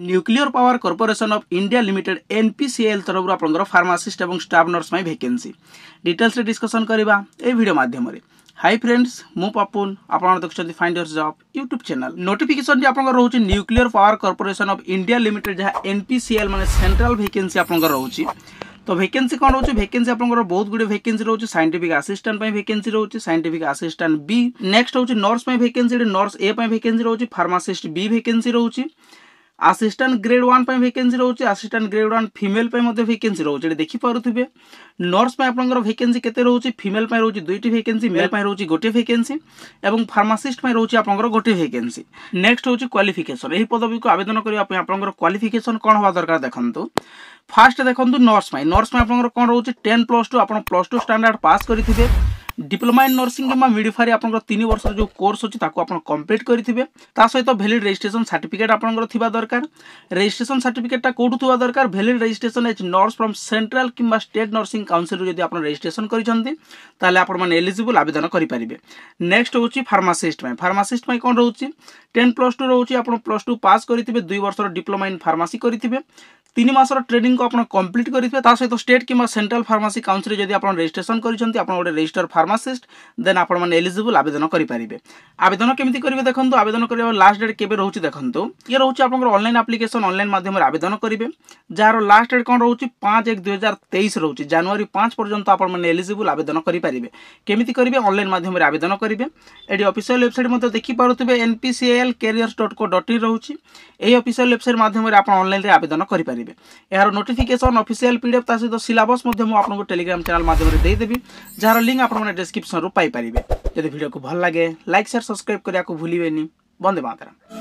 nuclear power corporation of India limited NPCL तरफ आप pharmacist और staff nurse vacancy details discussion करवा भिड मध्यम हाय फ्रेंड्स मु पपुन आपड़ देखते फाइंडर्स जब यूट्यूब चैनल नोटिफिकेशन जो आपको रोचे nuclear power corporation of India limited जहाँ एनपीसीएल मैंने सेन्ट्राल भेके रोचे तो भेकेन्सी कौन रोचे भेकेन्सी आप बहुत गुड भेकेन्सी रोचे सैंटिफिक आसीस्टाट भेकेन्सी रोचे सैंटिफिक आसीस्टाट बी नेक्स्ट हूँ nurse vacancy nurse A vacancy रोचे फार्मासीस्ट बी भेकेन्सी रोचे ଆସିଷ୍ଟାଣ୍ଟ ଗ୍ରେଡ୍ ୱାନ୍ ପାଇଁ ଭେକେନ୍ସି ରହୁଛି ଆସିଷ୍ଟାଣ୍ଟ ଗ୍ରେଡ୍ ୱାନ୍ ଫିମେଲ୍ ପାଇଁ ମଧ୍ୟ ଭେକେନ୍ସି ରହୁଛି ଏଠି ଦେଖିପାରୁଥିବେ ନର୍ସ ପାଇଁ ଆପଣଙ୍କର ଭେକେନ୍ସି କେତେ ରହୁଛି ଫିମେଲ୍ ପାଇଁ ରହୁଛି ଦୁଇଟି ଭେକେନ୍ସି ମେଲ୍ ପାଇଁ ରହୁଛି ଗୋଟିଏ ଭେକେନ୍ସି ଏବଂ ଫାର୍ମାସିଷ୍ଟ ପାଇଁ ରହୁଛି ଆପଣଙ୍କର ଗୋଟିଏ ଭେକେନ୍ସି ନେକ୍ସଟ ହେଉଛି କ୍ୱାଲିଫିକେସନ୍ ଏହି ପଦବୀକୁ ଆବେଦନ କରିବା ପାଇଁ ଆପଣଙ୍କର କ୍ୱାଲିଫିକେସନ୍ କ'ଣ ହେବା ଦରକାର ଦେଖନ୍ତୁ ফার্স্ট দেখুন নর্স পাই নর্স পাই আপনার কম রয়েছে টেন প্লস টু আপনার প্লস টু স্ট্যান্ডার্ড পাস করে ডিপ্লোমা ইন নর্সিং কিংবা মিডফারি আপনার তিন বর্ষর যে কোর্স অছি তাকে আপনার কমপ্লিট করে তা সহ ভ্যালিড রেজিষ্ট্রেসন সার্টিফিকেট আপনার থাকা দরকার রেজিষ্ট্রেসন সার্টিফিকেটটা কোটু থাকা দরকার valid registration as nurse from central কিংবা স্টেট নর্সিং কাউন্সিল যদি আপনার রেজিষ্ট্রেসন করেছেন তাহলে আপনার এলিজিবল আবেদন করে পারে নেক্সট হচ্ছে ফার্মাসিস্ট ফার্মাসিস্ট কম রয়েছে টেন প্লস টু রয়েছে আপনার প্লস টু পাস করে দুই বর্ষর ডিপ্লোমা ইন ফার্মাসি করে ତିନି ମାସର ଟ୍ରେନିଂକୁ ଆପଣ କମ୍ପ୍ଲିଟ୍ କରିଥିବେ ତା ସହିତ ଷ୍ଟେଟ୍ କିମ୍ବା ସେଣ୍ଟ୍ରାଲ ଫାର୍ମାସି କାଉନ୍ସିଲ୍ରେ ଯଦି ଆପଣ ରେଜିଷ୍ଟ୍ରେସନ କରିଛନ୍ତି ଆପଣ ଗୋଟେ ରେଜିଷ୍ଟର ଫାର୍ମାସିଷ୍ଟ ଦେନ୍ ଆପଣମାନେ ଏଲିଜିବୁଲ୍ ଆବେଦନ କରିପାରିବେ আবেদন কেমি করবে দেখুন আবেদন করার লাস্ট ডেট কেবে রয়েছে দেখুন ইয়ে রয়েছে আপনার অনলাইন আপ্লিকেশন অনলাইন মাধ্যমে আবেদন করবে যার লাস্ট ডেট কম রয়েছে পাঁচ এক দুই হাজার তেইশ রয়েছে জানুয়ারি পাঁচ পর্যন্ত আপনার এলিজিবল আবেদন করে কেমিতি করবে অনলাইন মাধ্যমে আবেদন করবে এটি অফিসিয়াল ওয়েবসাইট মধ্যে দেখিপারে NPCL career dot co dot in রয়েছে এই অফিসিয়াল ওয়েবসাইট মাধ্যমে আপনার অনলাইনে আবেদন করে এর নোটিফিকেশন অফিসিয়াল পিডিএফ তা সহ সিলাবস আপনার টেলিগ্রাম চ্যানেল মাধ্যমে দিয়ে দেবি যার লিঙ্ক আপনার ডেসক্রিপশন পাইপারে যদি ভিডিওকে ভাল লাগে লাইক সেয়ার সবসক্রাইব করা ভুলবেনি বন্দে মাতারাম